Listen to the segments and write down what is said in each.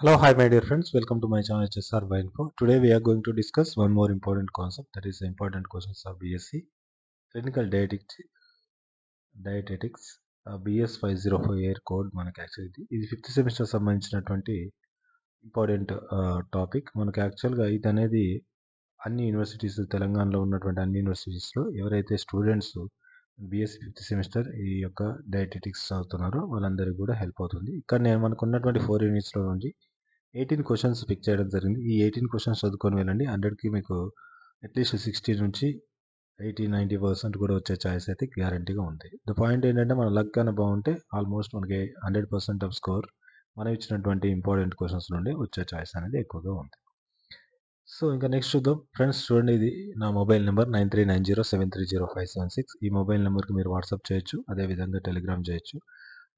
Hello, hi my dear friends, welcome to my channel HSR Info. Today we are going to discuss one more important concept that is important questions of BSc Clinical Dietetics Dietetics BS five zero five air code మనకి actual ఇది ఇది fifth semester సంబంధించినటువంటి important topic మనకి యాక్చువల్గా ఇది అనేది అన్ని universities తెలంగాణలో ఉన్నటువంటి అన్ని యూనివర్సిటీస్లో ఎవరైతే స్టూడెంట్స్ బీఎస్సీ ఫిఫ్త్ సెమిస్టర్ ఈ యొక్క డయాటెటిక్స్ చదువుతున్నారు వాళ్ళందరికీ కూడా హెల్ప్ అవుతుంది ఇక్కడ నేను మనకున్నటువంటి ఫోర్ యూనిట్స్లో నుంచి ఎయిటీన్ క్వశ్చన్స్ పిక్ చేయడం జరిగింది ఈ ఎయిటీన్ క్వశ్చన్స్ చదువుకొని వెళ్ళండి హండ్రెడ్కి మీకు అట్లీస్ట్ సిక్స్టీ నుంచి ఎయిటీ నైంటీ పర్సెంట్ కూడా వచ్చే ఛాయిస్ అయితే గ్యారంటీగా ఉంది ద పాయింట్ ఏంటంటే మన లక్ కానీ బాగుంటే ఆల్మోస్ట్ మనకి హండ్రెడ్ పర్సెంట్ ఆఫ్ స్కోర్ మనం ఇచ్చినటువంటి ఇంపార్టెంట్ క్వశ్చన్స్ నుండి వచ్చే ఛాయిస్ అనేది ఎక్కువగా ఉంది సో ఇంకా నెక్స్ట్ చూద్దాం ఫ్రెండ్స్ చూడండి ఇది నా mobile number nine three nine zero seven three zero five seven six ఈ మొబైల్ నెంబర్కి మీరు వాట్సాప్ చేయొచ్చు అదేవిధంగా టెలిగ్రామ్ చేయొచ్చు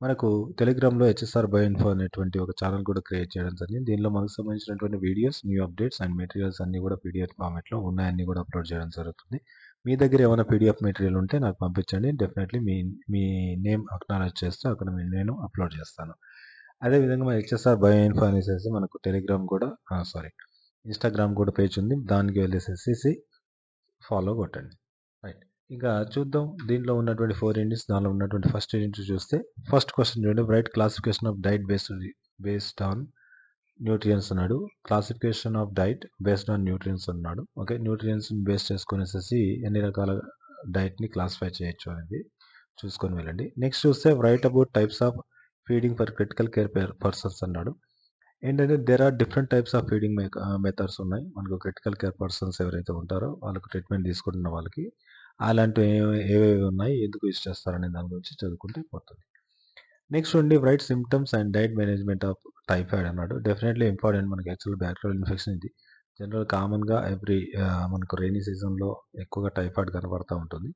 మనకు టెలిగ్రామ్లో హెచ్ఎస్ఆర్ బయో ఇన్ఫో అనేటువంటి ఒక ఛానల్ కూడా క్రియేట్ చేయడం జరిగింది దీనిలో మనకు సంబంధించినటువంటి videos new updates and materials అన్నీ కూడా పీడిఎఫ్ ఫార్మేట్లో ఉన్నాయన్నీ కూడా అప్లోడ్ చేయడం జరుగుతుంది మీ దగ్గర ఏమైనా పీడిఎఫ్ మెటీరియల్ ఉంటే నాకు పంపించండి డెఫినెట్లీ మీ మీ నేమ్ అక్నాలజ్ చేస్తే అక్కడ నేను అప్లోడ్ చేస్తాను అదేవిధంగా మన హెచ్ఎస్ఆర్ బయో ఇన్ఫో అనేసి మనకు టెలిగ్రామ్ కూడా సారీ ఇన్స్టాగ్రామ్ కూడా పేజ్ ఉంది దానికి వెళ్ళేసేసి ఫాలో కొట్టండి రైట్ ఇంకా చూద్దాం దీంట్లో ఉన్నటువంటి ఫోర్ యూనిట్స్ దానిలో ఉన్నటువంటి ఫస్ట్ యూనిట్ చూస్తే ఫస్ట్ క్వశ్చన్ చూడండి right classification of diet based based on nutrients అన్నాడు classification of diet based on nutrients అన్నాడు ఓకే న్యూట్రియన్స్ని బేస్ చేసుకునేసేసి ఎన్ని రకాల డైట్ని క్లాసిఫై చేయొచ్చు అనేది చూసుకొని వెళ్ళండి నెక్స్ట్ చూస్తే right about types of feeding for critical care persons అన్నాడు ఏంటంటే అనేది there are different types of feeding methods ఉన్నాయి మనకు క్రిటికల్ కేర్ పర్సన్స్ ఎవరైతే ఉంటారో వాళ్ళకు ట్రీట్మెంట్ తీసుకుంటున్న వాళ్ళకి అలాంటివి ఏవేవి ఉన్నాయి ఎందుకు యూజ్ చేస్తారనే దాని గురించి చదువుకుంటే పోతుంది నెక్స్ట్ ఉండి right symptoms and diet management of typhoid అన్నాడు డెఫినెట్లీ ఇంపార్టెంట్ మనకి యాక్చువల్ బ్యాక్టీరియల్ ఇన్ఫెక్షన్ ఇది జనరల్ కామన్గా ఎవ్రీ మనకు రెయినీ సీజన్లో ఎక్కువగా టైఫాయిడ్ కనబడుతూ ఉంటుంది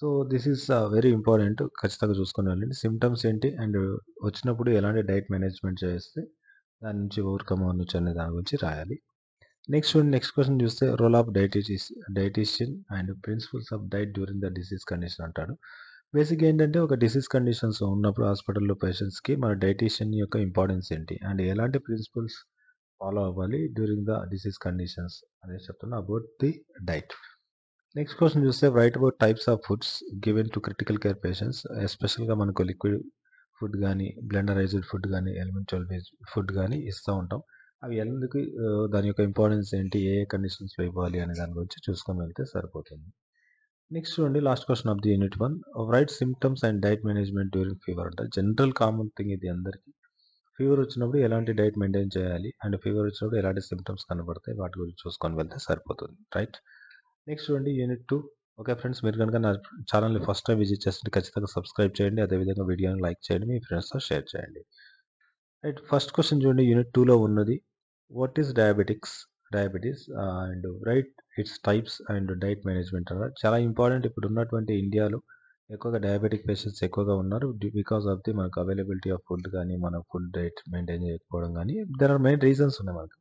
so this is very important ఖచ్చితంగా చూసుకుని వెళ్ళండి సిమ్టమ్స్ ఏంటి అండ్ వచ్చినప్పుడు ఎలాంటి డైట్ మేనేజ్మెంట్ చేస్తే దాని నుంచి ఓవర్ నుంచి అనే దాని గురించి రాయాలి నెక్స్ట్ చూడండి నెక్స్ట్ క్వశ్చన్ చూస్తే role of dietitians dietitian and principles of diet during the disease condition అంటాడు బేసిక్ ఏంటంటే ఒక డిసీజ్ కండిషన్స్ ఉన్నప్పుడు హాస్పిటల్లో పేషెంట్స్కి మన డైటీషియన్ యొక్క ఇంపార్టెన్స్ ఏంటి అండ్ ఎలాంటి ప్రిన్సిపల్స్ ఫాలో అవ్వాలి డ్యూరింగ్ ద డిసీజ్ కండిషన్స్ అనేది చెప్తున్నా about the diet next question చూస్తే right about types of foods given to critical care patients ఎస్పెషల్గా మనకు లిక్విడ్ ఫుడ్ కానీ బ్లెండరైజ్డ్ ఫుడ్ కానీ ఎలిమెంటల్ ఫుడ్ కానీ ఇస్తూ ఉంటాం అవి ఎందుకు దాని యొక్క ఇంపార్టెన్స్ ఏంటి ఏ ఏ కండిషన్స్లో ఇవ్వాలి అనే దాని గురించి చూసుకొని వెళ్తే సరిపోతుంది నెక్స్ట్ చూడండి last question of the unit one right symptoms and diet management during fever అంటే జనరల్ కామన్ థింగ్ ఇది అందరికీ ఫీవర్ వచ్చినప్పుడు ఎలాంటి డైట్ మెయింటైన్ చేయాలి అండ్ ఫీవర్ వచ్చినప్పుడు ఎలాంటి సిమ్టమ్స్ కనబడతాయి వాటి గురించి చూసుకొని వెళ్తే సరిపోతుంది రైట్ నెక్స్ట్ చూడండి యూనిట్ టూ ఓకే ఫ్రెండ్స్ మీరు కనుక నా ఛానల్ని ఫస్ట్ టైం విజిట్ చేస్తుంటే ఖచ్చితంగా సబ్స్క్రైబ్ చేయండి అదేవిధంగా వీడియోని లైక్ చేయండి మీ ఫ్రెండ్స్తో షేర్ చేయండి రైట్ ఫస్ట్ క్వశ్చన్ చూడండి యూనిట్ టూలో ఉన్నది what is diabetics diabetes and right its types and diet management అన్నారు చాలా ఇంపార్టెంట్ ఇప్పుడు ఉన్నటువంటి ఇండియాలో ఎక్కువగా డయాబెటిక్ పేషెంట్స్ ఎక్కువగా ఉన్నారు బికాస్ ఆఫ్ ది మనకు అవైలబిలిటీ ఆఫ్ ఫుడ్ కానీ మన ఫుడ్ డైట్ మెయింటైన్ చేయకపోవడం కానీ దర్ ఆర్ మెయిన్ రీజన్స్ ఉన్నాయి మనకు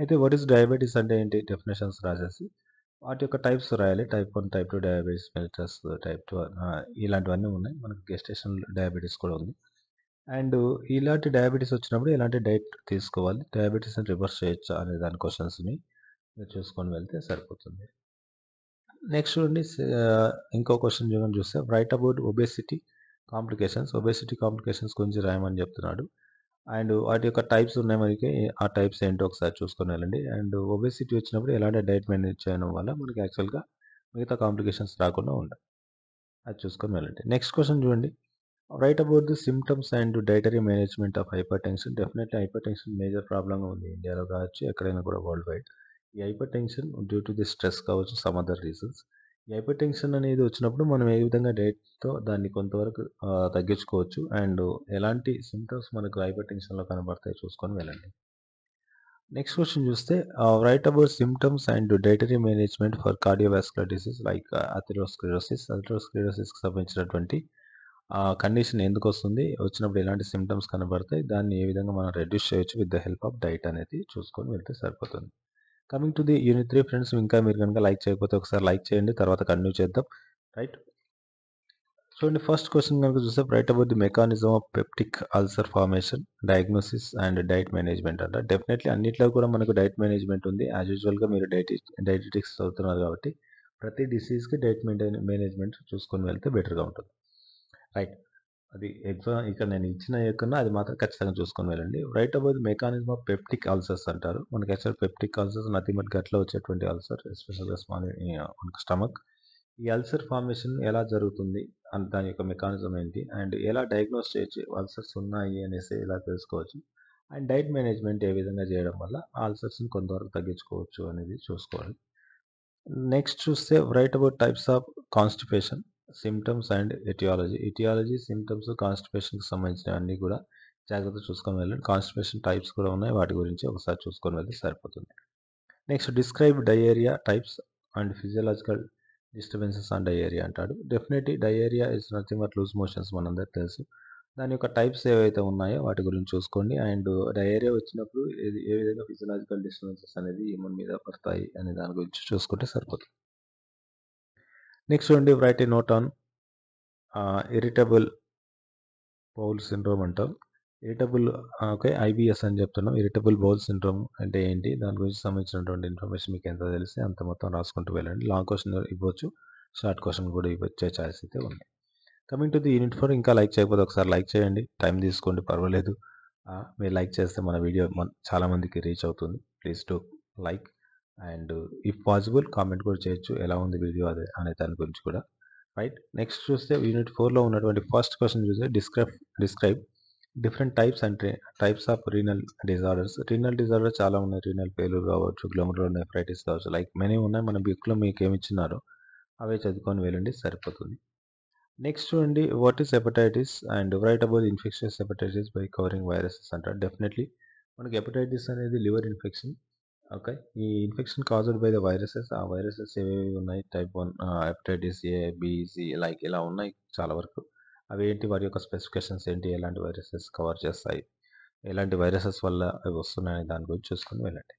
అయితే వాట్ ఈస్ డయాబెటీస్ అంటే ఏంటి డెఫినేషన్స్ రాసేసి వాటి యొక్క టైప్స్ రాయాలి type one type two diabetes mellitus type two ఇలాంటివన్నీ ఉన్నాయి మనకు గెస్టేషన్ డయాబెటీస్ కూడా ఉంది అండ్ ఇలాంటి డయాబెటీస్ వచ్చినప్పుడు ఇలాంటి డైట్ తీసుకోవాలి డయాబెటీస్ని రివర్స్ చేయొచ్చు అనే దాని క్వశ్చన్స్ని మీరు చూసుకొని వెళ్తే సరిపోతుంది నెక్స్ట్ చూడండి ఇంకో క్వశ్చన్ చూడండి చూస్తే right about obesity complications obesity complications గురించి రాయమని చెప్తున్నాడు అండ్ వాటి యొక్క టైప్స్ ఉన్నాయి మనకి ఆ టైప్స్ ఏంటో ఒకసారి చూసుకొని వెళ్ళండి అండ్ ఒబేసిటీ వచ్చినప్పుడు ఎలాంటి డైట్ మేనేజ్ చేయడం వల్ల మనకి యాక్చువల్గా మిగతా కాంప్లికేషన్స్ రాకుండా ఉంటాయి అది చూసుకొని వెళ్ళండి నెక్స్ట్ క్వశ్చన్ చూడండి right about the symptoms and dietary management of hypertension definitely hypertension major ప్రాబ్లంగా ఉంది ఇండియాలో కావచ్చు ఎక్కడైనా కూడా వరల్డ్ వైడ్ ఈ hypertension due to the stress కావచ్చు some other reasons hypertension అనేది వచ్చినప్పుడు మనం ఏ విధంగా డైట్తో దాన్ని కొంతవరకు తగ్గించుకోవచ్చు అండ్ ఎలాంటి సింటమ్స్ మనకు హైపర్ టెన్షన్లో కనబడతాయి చూసుకొని వెళ్ళండి నెక్స్ట్ క్వశ్చన్ చూస్తే right about symptoms and dietary management for cardiovascular disease like atherosclerosis అథిరోస్క్రిరోసిస్కి సంబంధించినటువంటి కండిషన్ ఎందుకు వస్తుంది వచ్చినప్పుడు ఎలాంటి సిమ్టమ్స్ కనబడతాయి దాన్ని ఏ విధంగా మనం రెడ్యూస్ చేయొచ్చు with the help of diet అనేది చూసుకొని వెళ్తే సరిపోతుంది coming to the unit three friends ఇంకా మీరు కనుక లైక్ చేయకపోతే ఒకసారి లైక్ చేయండి తర్వాత కంటిన్యూ చేద్దాం రైట్ చూడండి ఫస్ట్ క్వశ్చన్ కనుక చూస్తే right about the mechanism of peptic ulcer formation diagnosis and diet management అంట డెఫినెట్లీ అన్నింటిలో కూడా మనకు డైట్ మేనేజ్మెంట్ ఉంది యాజ్ యూజువల్గా మీరు డైటి డైటెటిక్స్ చదువుతున్నారు కాబట్టి ప్రతి డిసీజ్కి డైట్ మేనేజ్మెంట్ చూసుకొని వెళ్తే బెటర్గా ఉంటుంది రైట్ అది ఎగ్జామ్ ఇక్కడ నేను ఇచ్చిన ఎక్కడన్నా అది మాత్రం ఖచ్చితంగా చూసుకొని వెళ్ళండి right about mechanism of peptic ulcers అంటారు మనకి యాక్చువల్ పెప్టిక్ అల్సర్స్ బట్ గట్లో వచ్చేటువంటి అల్సర్ ఎస్పెషల్గా స్మాల్ మనకు స్టమక్ ఈ అల్సర్ ఫార్మేషన్ ఎలా జరుగుతుంది అండ్ దాని యొక్క మెకానిజం ఏంటి అండ్ ఎలా డయాగ్నోస్ చేయొచ్చు అల్సర్స్ ఉన్నాయి అనేసి ఎలా తెలుసుకోవచ్చు అండ్ డైట్ మేనేజ్మెంట్ ఏ విధంగా చేయడం వల్ల అల్సర్స్ని కొంతవరకు తగ్గించుకోవచ్చు అనేది చూసుకోవాలి నెక్స్ట్ చూస్తే right about types of constipation symptoms and aetiology aetiology symptoms కాన్స్టిపేషన్కి సంబంధించిన అన్నీ కూడా జాగ్రత్త చూసుకొని వెళ్ళండి కాన్స్టిపేషన్ టైప్స్ కూడా ఉన్నాయి వాటి గురించి ఒకసారి చూసుకొని వెళ్ళి సరిపోతుంది next describe diarrhoea types and physiological disturbances on diarrhoea అంటాడు definitely diarrhoea is nothing but loose motions మనందరికీ తెలుసు దాని యొక్క టైప్స్ ఏవైతే ఉన్నాయో వాటి గురించి చూసుకోండి అండ్ డయేరియా వచ్చినప్పుడు ఏ విధంగా ఫిజియలాజికల్ డిస్టర్బెన్సెస్ అనేది హ్యూమన్ మీద పడతాయి అనే దాని గురించి చూసుకుంటే సరిపోతుంది next one, write a note on uh, bowel syndrome అంటాం ఇరిటబుల్ ఓకే ఐబిఎస్ అని చెప్తున్నాం ఇరిటబుల్ బౌల్ సిండ్రోమ్ అంటే ఏంటి దాని గురించి సంబంధించినటువంటి ఇన్ఫర్మేషన్ మీకు ఎంత తెలిస్తే అంత మొత్తం రాసుకుంటూ వెళ్ళండి లాంగ్ క్వశ్చన్ ఇవ్వచ్చు షార్ట్ క్వశ్చన్ కూడా ఇవ్వచ్చే ఛాయిస్ అయితే ఉంది coming to the unit four ఇంకా లైక్ చేయకపోతే ఒకసారి లైక్ చేయండి టైం తీసుకోండి పర్వాలేదు మీరు లైక్ చేస్తే మన వీడియో చాలామందికి రీచ్ అవుతుంది please to like and if possible comment కూడా చేయొచ్చు ఎలా ఉంది వీడియో అదే అనే దాని గురించి కూడా రైట్ నెక్స్ట్ చూస్తే యూనిట్ ఫోర్లో ఉన్నటువంటి ఫస్ట్ క్వశ్చన్ చూస్తే describe describe different types and types of renal disorders renal disorder చాలా ఉన్నాయి రీనల్ ఫెయిల్యూర్ కావచ్చు గ్లోమర్ నెఫ్రైటిస్ కావచ్చు లైక్ మెనీ ఉన్నాయి మన బిక్లో మీకు ఏమి ఇచ్చినారో అవే చదువుకొని వెళ్ళండి సరిపోతుంది నెక్స్ట్ చూడండి వాట్ ఈస్ హెపటైటిస్ అండ్ వైటబుల్ infections hepatitis by covering viruses అంటారు డెఫినెట్లీ మనకి హెపటైటిస్ అనేది లివర్ ఇన్ఫెక్షన్ ఓకే. ఈ infection caused by the viruses ఆ వైరసెస్ ఏవేవి ఉన్నాయి type one hepatitis A, B, like ఇలా ఉన్నాయి చాలా వరకు. అవి ఏంటి వాటి యొక్క స్పెసిఫికేషన్స్ ఏంటి? ఎలాంటి వైరసెస్ కవర్ చేస్తాయి? ఎలాంటి వైరసెస్ వల్ల అవి వస్తున్నాయని దాని గురించి చూసుకొని వెళ్ళండి.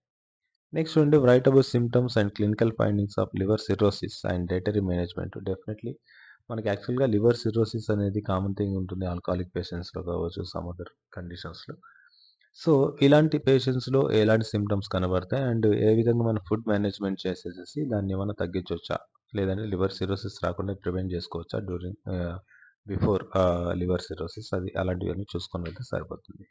నెక్స్ట్ నుండి right symptoms and clinical findings of liver cirrhosis and dietary management definitely మనకి యాక్చువల్‌గా లివర్ సిర్రోసిస్ అనేది కామన్ థింగ్ ఉంటుంది ఆల్కహాలిక్ పేషెంట్స్‌లో కావచ్చు, సమ్ అదర్ కండిషన్స్‌లో. సో ఇలాంటి పేషెంట్స్లో ఎలాంటి సిమ్టమ్స్ కనబడతాయి అండ్ ఏ విధంగా మనం ఫుడ్ మేనేజ్మెంట్ చేసేసేసి దాన్ని ఏమైనా తగ్గించవచ్చా లేదంటే లివర్ సిరోసిస్ రాకుండా ప్రివెంట్ చేసుకోవచ్చా డ్యూరింగ్ బిఫోర్ లివర్ సిరోసిస్ అది అలాంటివన్నీ చూసుకొని వెళ్తే సరిపోతుంది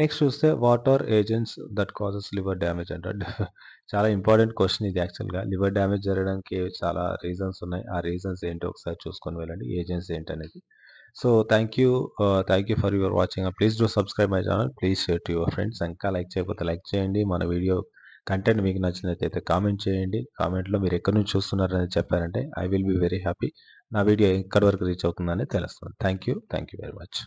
నెక్స్ట్ చూస్తే what are agents that causes liver damage అంటే చాలా ఇంపార్టెంట్ క్వశ్చన్ ఇది యాక్చువల్గా లివర్ డ్యామేజ్ జరగడానికి చాలా రీజన్స్ ఉన్నాయి ఆ రీజన్స్ ఏంటో ఒకసారి చూసుకొని వెళ్ళండి ఏజెంట్స్ ఏంటనేది so thank you thank you for your watching please do subscribe my channel please share to your friends ఇంకా లైక్ చేయకపోతే లైక్ చేయండి మన వీడియో కంటెంట్ మీకు నచ్చినట్లయితే కామెంట్ చేయండి కామెంట్లో మీరు ఎక్కడి నుంచి చూస్తున్నారు అనేది చెప్పారంటే I will be very happy నా వీడియో ఎక్కడి వరకు రీచ్ అవుతుందని తెలుస్తుంది thank you thank you very much